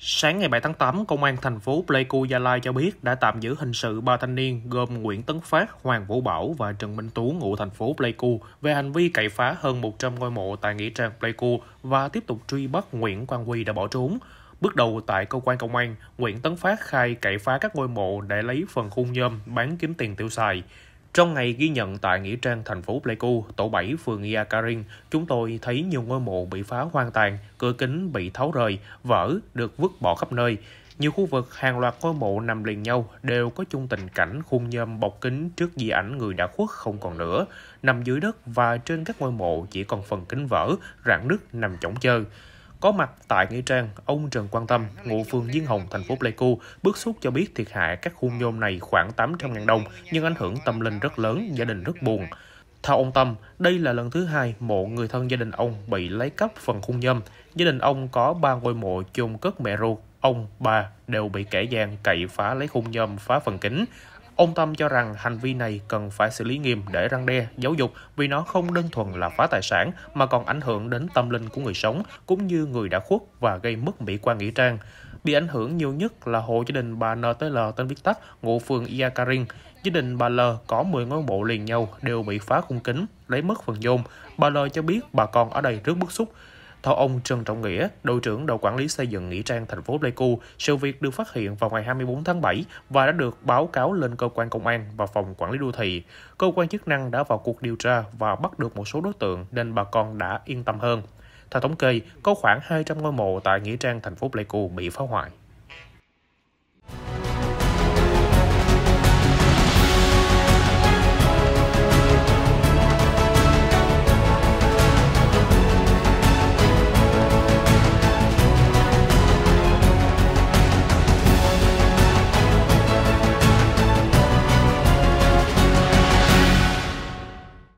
Sáng ngày 7 tháng 8, Công an thành phố Pleiku Gia Lai cho biết đã tạm giữ hình sự ba thanh niên gồm Nguyễn Tấn Phát, Hoàng Vũ Bảo và Trần Minh Tú ngụ thành phố Pleiku về hành vi cậy phá hơn 100 ngôi mộ tại nghĩa trang Pleiku và tiếp tục truy bắt Nguyễn Quang Huy đã bỏ trốn. Bước đầu tại cơ quan công an, Nguyễn Tấn Phát khai cậy phá các ngôi mộ để lấy phần khung nhôm bán kiếm tiền tiêu xài. Trong ngày ghi nhận tại Nghĩa Trang thành phố Pleiku, tổ 7 phường Ia Karin, chúng tôi thấy nhiều ngôi mộ bị phá hoang tàn, cửa kính bị tháo rời, vỡ, được vứt bỏ khắp nơi. Nhiều khu vực hàng loạt ngôi mộ nằm liền nhau đều có chung tình cảnh khung nhôm bọc kính trước di ảnh người đã khuất không còn nữa, nằm dưới đất và trên các ngôi mộ chỉ còn phần kính vỡ, rạn nứt nằm chỏng chơ. Có mặt tại Nghĩa Trang, ông Trần Quang Tâm, ngụ phường Diên Hồng, thành phố Pleiku, bức xúc cho biết thiệt hại các khu nhôm này khoảng 800.000 đồng, nhưng ảnh hưởng tâm linh rất lớn, gia đình rất buồn. Theo ông Tâm, đây là lần thứ hai mộ người thân gia đình ông bị lấy cắp phần khung nhôm Gia đình ông có ba ngôi mộ chôn cất mẹ ruột, ông, bà đều bị kẻ gian cậy phá lấy khung nhôm phá phần kính. Ông Tâm cho rằng hành vi này cần phải xử lý nghiêm để răng đe, giáo dục vì nó không đơn thuần là phá tài sản mà còn ảnh hưởng đến tâm linh của người sống cũng như người đã khuất và gây mất mỹ quan nghĩa trang. Bị ảnh hưởng nhiều nhất là hộ gia đình bà NTL tên viết tắt, ngụ phường Iakarin. Gia đình bà L có 10 ngôi mộ liền nhau đều bị phá khung kính, lấy mất phần nhôm. Bà L cho biết bà con ở đây rất bức xúc. Theo ông Trần Trọng Nghĩa, đội trưởng đội quản lý xây dựng nghĩa trang thành phố Pleiku, sự việc được phát hiện vào ngày 24 tháng 7 và đã được báo cáo lên cơ quan công an và phòng quản lý đô thị. Cơ quan chức năng đã vào cuộc điều tra và bắt được một số đối tượng nên bà con đã yên tâm hơn. Theo thống kê, có khoảng 200 ngôi mộ tại nghĩa trang thành phố Pleiku bị phá hoại.